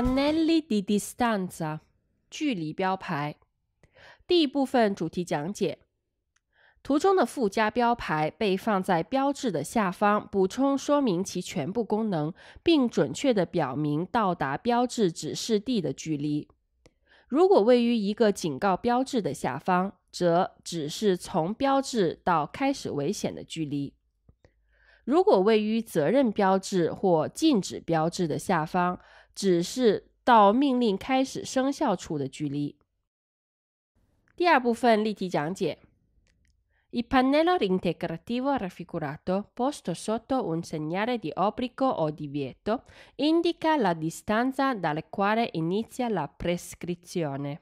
Anelli di Distance，距离标牌。第一部分主题讲解：图中的附加标牌被放在标志的下方，补充说明其全部功能，并准确的表明到达标志指示地的距离。如果位于一个警告标志的下方，则只是从标志到开始危险的距离。如果位于责任标志或禁止标志的下方，只是到命令开始生效处的距离。第二部分例题讲解：Un pannello integrativo raffigurato posto sotto un segnale di obbligo o di v i e t o indica la distanza dalle quale inizia la prescrizione。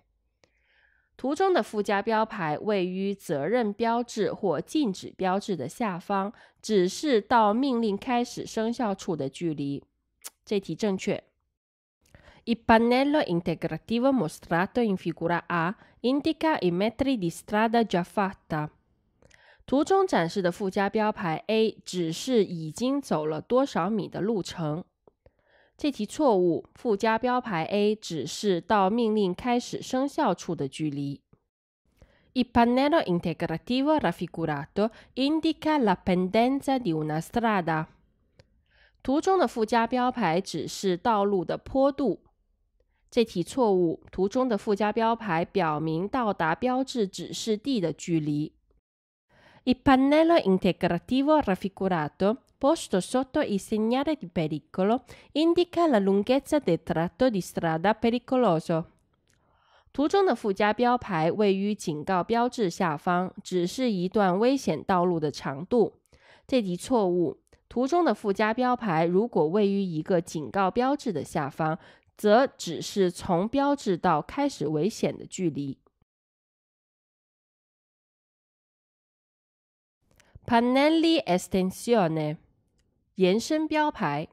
图中的附加标牌位于责任标志或禁止标志的下方，只是到命令开始生效处的距离。这题正确。Il pannello integrativo mostrato in figura A indica i metri di strada già fatta. 图中展示的附加标牌 A 只是已经走了多少米的路程。这题错误，附加标牌 A 只是到命令开始生效处的距离。Il pannello integrativo raffigurato indica la pendenza di una strada。图中的附加标牌指示道路的坡度。这题错误。图中的附加标牌表明到达标志指示地的距离。Il pannello integrativo raffigurato posto sotto i segnali di pericolo indica la lunghezza del tratto di strada pericoloso。图中的附加标牌位于警告标志下方，指示一段危险道路的长度。这题错误。图中的附加标牌如果位于一个警告标志的下方，则只是从标志到开始危险的距离。Panelli estensione 延伸标牌。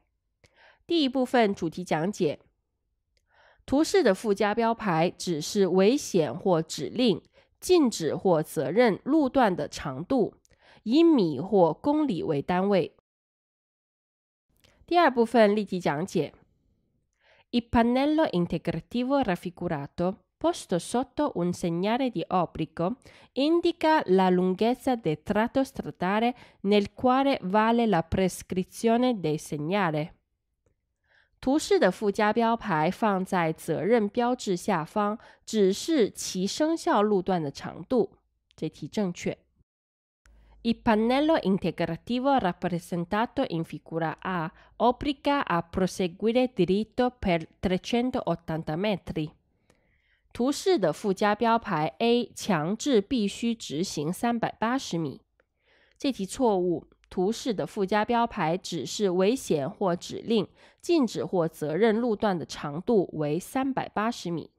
第一部分主题讲解：图示的附加标牌指示危险或指令、禁止或责任路段的长度，以米或公里为单位。第二部分例题讲解。Il pannello integrativo raffigurato, posto sotto un segnale di obbligo, indica la lunghezza del tratto stradale nel quale vale la prescrizione del segnale. 图示的附加标牌放在责任标志下方，指示其生效路段的长度。这题正确。il pannello integrativo rappresentato in figura A obbliga a proseguire diritto per 380 metri. 图示的附加标牌 A 强制必须直行380米。这题错误。图示的附加标牌指示危险或指令、禁止或责任路段的长度为380米。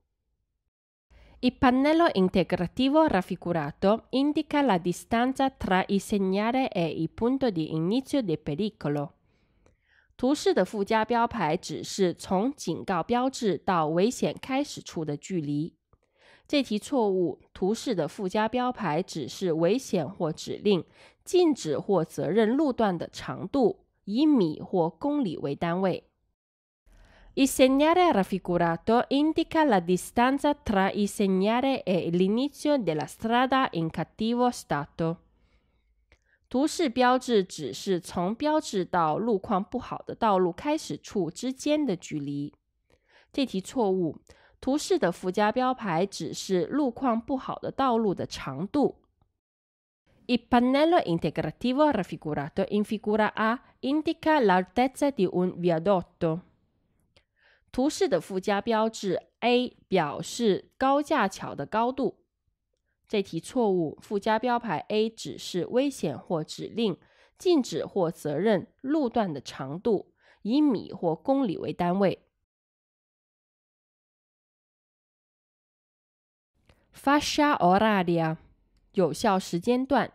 il pannello integrativo raffigurato indica la distanza tra il segnale e il punto di inizio del pericolo. 图示的附加标牌指示从警告标志到危险开始处的距离。这题错误。图示的附加标牌指示危险或指令、禁止或责任路段的长度，以米或公里为单位。il segnale raffigurato indica la distanza tra il segnale e l'inizio della strada in cattivo stato. 图示标志指示从标志到路况不好的道路开始处之间的距离。这题错误。图示的附加标牌指示路况不好的道路的长度。Il pannello integrativo raffigurato in figura A indica l'altezza di un viadotto. 图示的附加标志 A 表示高架桥的高度。这题错误。附加标牌 A 指示危险或指令，禁止或责任路段的长度以米或公里为单位。f a s a or a r i a 有效时间段。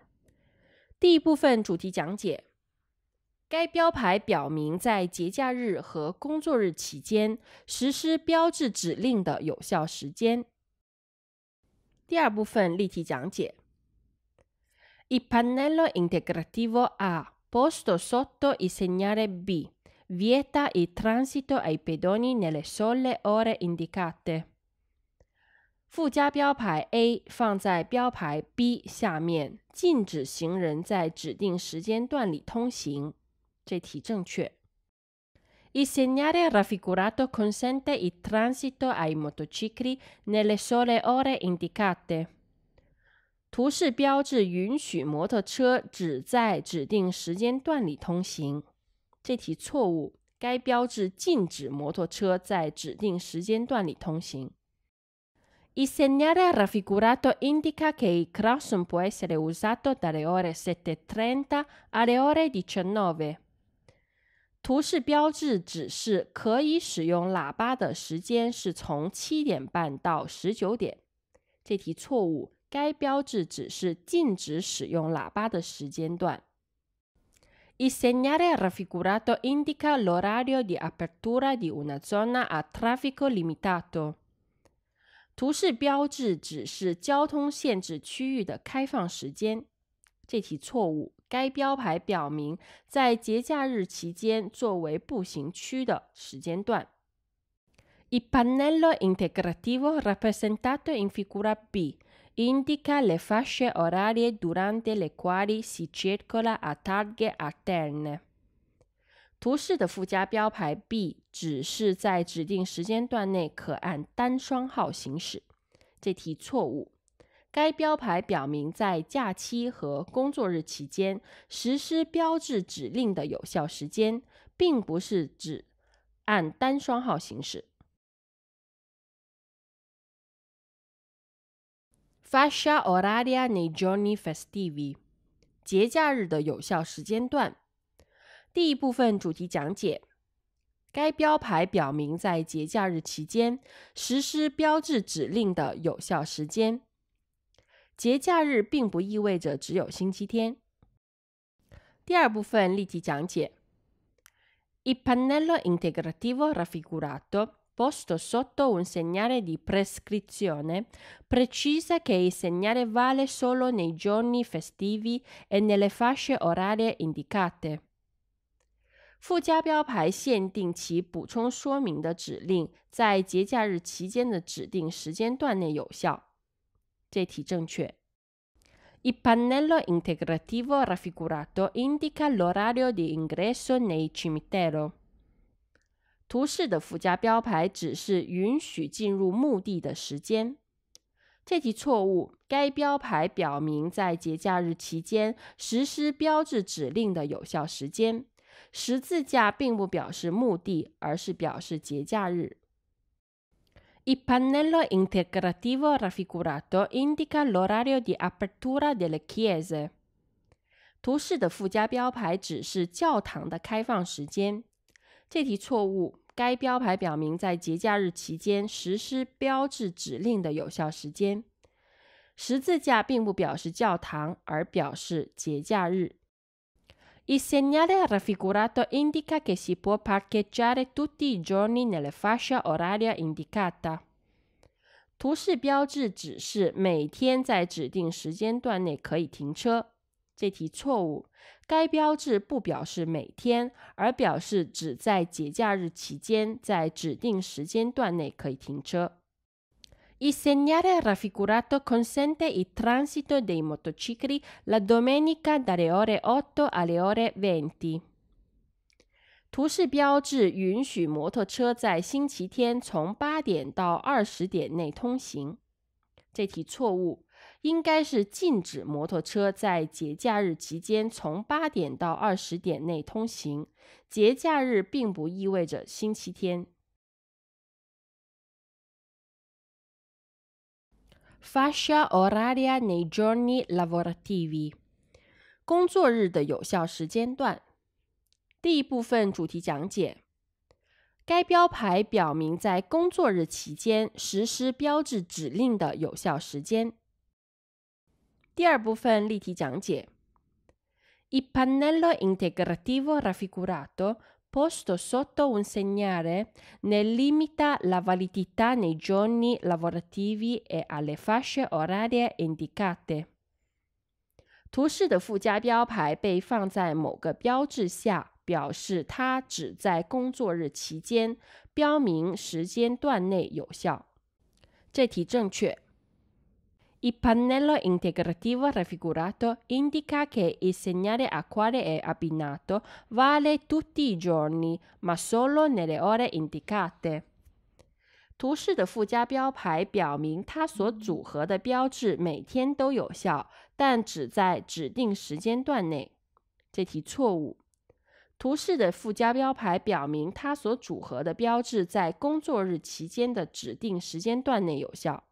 第一部分主题讲解。该标牌表明，在节假日和工作日期间实施标志指令的有效时间。第二部分例题讲解：Il pannello integrativo a posto sotto il segnale B vieta il transito ai pedoni nelle sole ore indicate。附加标牌 A 放在标牌 B 下面，禁止行人在指定时间段里通行。这题正确。Il segnale raffigurato consente il transito ai motocicli nelle sole ore indicate。图示标志允许摩托车只在指定时间段里通行。这题错误，该标志禁止摩托车在指定时间段里通行。Il segnale raffigurato indica che il cross può essere usato dalle ore 7.30 alle ore 19. 图示标志指示可以使用喇叭的时间是从七点半到十九点。这题错误。该标志指示禁止使用喇叭的时间段。Il segnale raffigurato indica l'orario di apertura di una zona a traffico limitato。图示标志指示交通限制区域的开放时间。这题错误。该标牌表明，在节假日期间作为步行区的时间段。Il pannello integrativo rappresentato in figura b indica le fasce orarie durante le quali si circola a targhe a e r n e 图示的附加标牌 b 指是在指定时间段内可按单双号行驶。这题错误。该标牌表明，在假期和工作日期间实施标志指令的有效时间，并不是指按单双号行驶。Fascia oraria nei giorni festivi，节假日的有效时间段。第一部分主题讲解：该标牌表明，在节假日期间实施标志指令的有效时间。节假日并不意味着只有星期天。第二部分立体讲解。Il pannello integrativo raffigurato posto sotto un segnale di prescrizione precisa che il segnale vale solo nei giorni festivi e nelle fasce orarie indicate。附加标牌限定其补充说明的指令在节假日期间的指定时间段内有效。这题正确。i pannello integrativo raffigurato indica l'orario di ingresso nei cimitero。图示的附加标牌指示允许进入墓地的时间。这题错误。该标牌表明在节假日期间实施标志指令的有效时间。十字架并不表示墓地，而是表示节假日。i pannello integrativo raffigurato indica l'orario di apertura delle chiese。图示的附加标牌指示教堂的开放时间。这题错误，该标牌表明在节假日期间实施标志指令的有效时间。十字架并不表示教堂，而表示节假日。Il segnale raffigurato indica che si può parcheggiare tutti i giorni nella fascia oraria indicata. 图示标志指示每天在指定时间段内可以停车。这题错误，该标志不表示每天，而表示只在节假日期间在指定时间段内可以停车。图示标志允许摩托车在星期天从八点到二十点内通行。这题错误，应该是禁止摩托车在节假日期间从八点到二十点内通行。节假日并不意味着星期天。Fascia oraria nei giorni lavorativi。工作日的有效时间段。第一部分主题讲解。该标牌表明在工作日期间实施标志指令的有效时间。第二部分例题讲解。Il pannello integrativo raffigurato。posto sotto un segnale ne limita la validità nei giorni lavorativi e alle fasce orarie indicate. 图示的附加标牌被放在某个标志下，表示它只在工作日期间标明时间段内有效。这题正确。il pannello integrativo raffigurato indica che il segnale a quale è abbinato vale tutti i giorni, ma solo nelle ore indicate. 图示的附加标牌表明，它所组合的标志每天都有效，但只在指定时间段内。这题错误。图示的附加标牌表明，它所组合的标志在工作日期间的指定时间段内有效。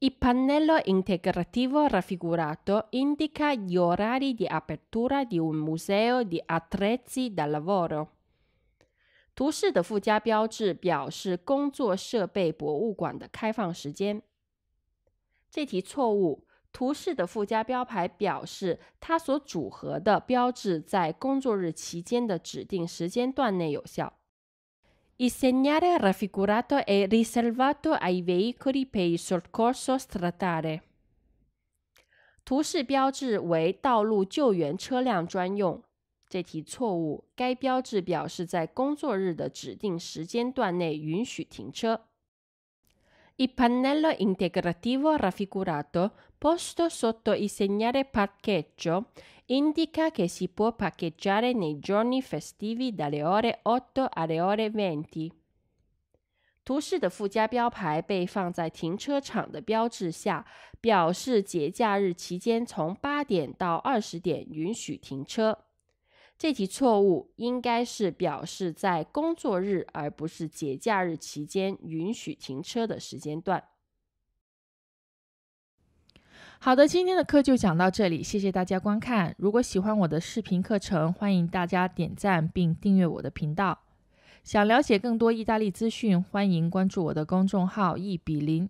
i pannello integrativo raffigurato indica gli orari di apertura di un museo di attrezzi dal lavoro。图示的附加标志表示工作设备博物馆的开放时间。这题错误。图示的附加标牌表示它所组合的标志在工作日期间的指定时间段内有效。Il segnale raffigurato è riservato ai veicoli per il soccorso stradale. 图示标志为道路救援车辆专用。这题错误。该标志表示在工作日的指定时间段内允许停车。Il pannello integrativo raffigurato posto sotto il segnale parcheggio indica che si può parcheggiare nei giorni festivi dalle ore otto alle ore venti。图示的附加标牌被放在停车场的标志下，表示节假日期间从八点到二十点允许停车。这题错误，应该是表示在工作日而不是节假日期间允许停车的时间段。好的，今天的课就讲到这里，谢谢大家观看。如果喜欢我的视频课程，欢迎大家点赞并订阅我的频道。想了解更多意大利资讯，欢迎关注我的公众号“一比零”。